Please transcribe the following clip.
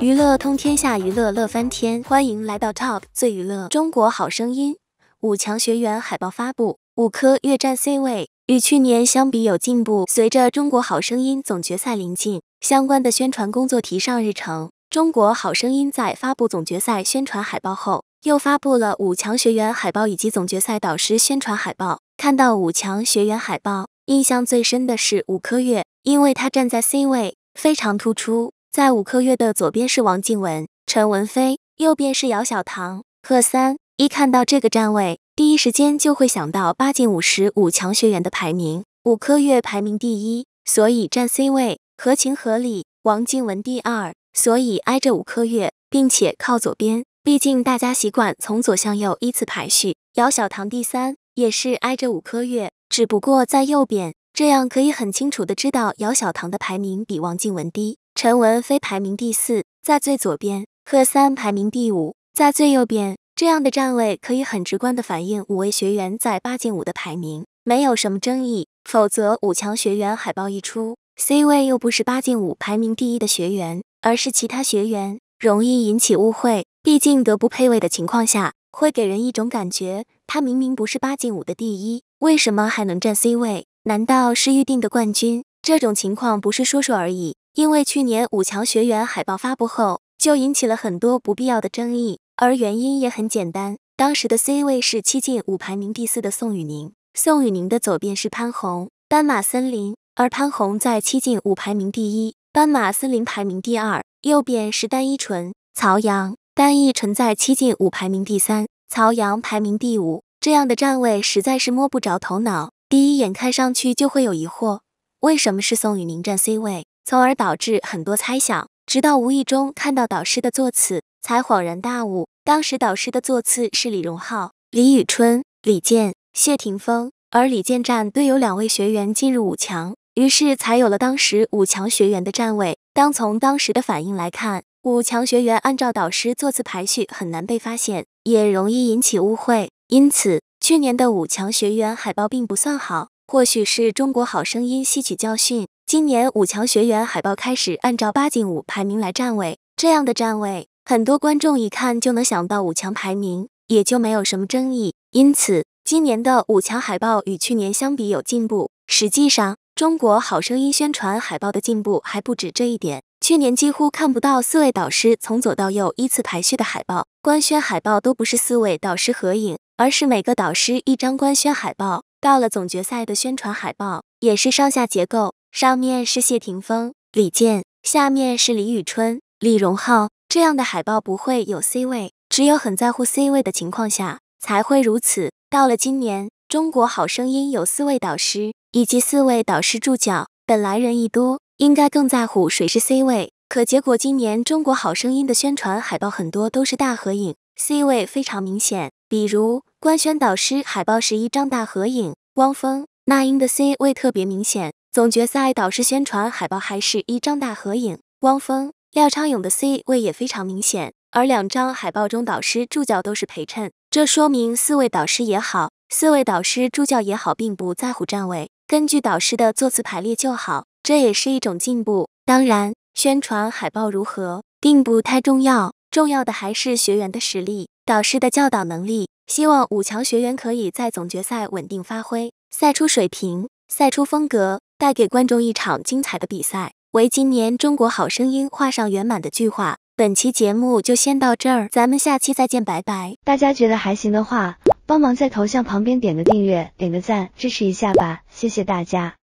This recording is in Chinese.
娱乐通天下，娱乐乐翻天！欢迎来到 Top 最娱乐。中国好声音五强学员海报发布，五科越战 C 位，与去年相比有进步。随着中国好声音总决赛临近，相关的宣传工作提上日程。中国好声音在发布总决赛宣传海报后，又发布了五强学员海报以及总决赛导师宣传海报。看到五强学员海报。印象最深的是五科月，因为他站在 C 位，非常突出。在五科月的左边是王靖雯、陈文飞，右边是姚晓棠、贺三。一看到这个站位，第一时间就会想到八进五十五强学员的排名。五科月排名第一，所以站 C 位合情合理。王靖雯第二，所以挨着五科月，并且靠左边，毕竟大家习惯从左向右依次排序。姚晓棠第三，也是挨着五科月，只不过在右边，这样可以很清楚的知道姚小棠的排名比王靖文低，陈文飞排名第四，在最左边，贺三排名第五，在最右边，这样的站位可以很直观的反映五位学员在八进五的排名，没有什么争议。否则五强学员海报一出，C 位又不是八进五排名第一的学员，而是其他学员，容易引起误会。毕竟德不配位的情况下，会给人一种感觉，他明明不是八进五的第一。为什么还能占 C 位？难道是预定的冠军？这种情况不是说说而已。因为去年五强学员海报发布后，就引起了很多不必要的争议，而原因也很简单。当时的 C 位是七进五排名第四的宋雨宁，宋雨宁的左边是潘虹，《斑马森林》，而潘虹在七进五排名第一，《斑马森林》排名第二。右边是单依纯、曹阳，单依纯在七进五排名第三，曹阳排名第五。这样的站位实在是摸不着头脑，第一眼看上去就会有疑惑，为什么是宋雨宁站 C 位，从而导致很多猜想。直到无意中看到导师的座次，才恍然大悟。当时导师的座次是李荣浩、李宇春、李健、谢霆锋，而李健站队有两位学员进入五强，于是才有了当时五强学员的站位。当从当时的反应来看，五强学员按照导师座次排序，很难被发现，也容易引起误会。因此，去年的五强学员海报并不算好，或许是中国好声音吸取教训，今年五强学员海报开始按照八进五排名来站位。这样的站位，很多观众一看就能想到五强排名，也就没有什么争议。因此，今年的五强海报与去年相比有进步。实际上，中国好声音宣传海报的进步还不止这一点。去年几乎看不到四位导师从左到右依次排序的海报，官宣海报都不是四位导师合影。而是每个导师一张官宣海报，到了总决赛的宣传海报也是上下结构，上面是谢霆锋、李健，下面是李宇春、李荣浩这样的海报不会有 C 位，只有很在乎 C 位的情况下才会如此。到了今年，中国好声音有四位导师以及四位导师助教，本来人一多，应该更在乎谁是 C 位，可结果今年中国好声音的宣传海报很多都是大合影，C 位非常明显。比如官宣导师海报是一张大合影，汪峰、那英的 C 位特别明显；总决赛导师宣传海报还是一张大合影，汪峰、廖昌永的 C 位也非常明显。而两张海报中导师助教都是陪衬，这说明四位导师也好，四位导师助教也好，并不在乎站位，根据导师的座次排列就好。这也是一种进步。当然，宣传海报如何并不太重要。重要的还是学员的实力，导师的教导能力。希望五强学员可以在总决赛稳定发挥，赛出水平，赛出风格，带给观众一场精彩的比赛，为今年中国好声音画上圆满的句号。本期节目就先到这儿，咱们下期再见，拜拜！大家觉得还行的话，帮忙在头像旁边点个订阅，点个赞，支持一下吧，谢谢大家。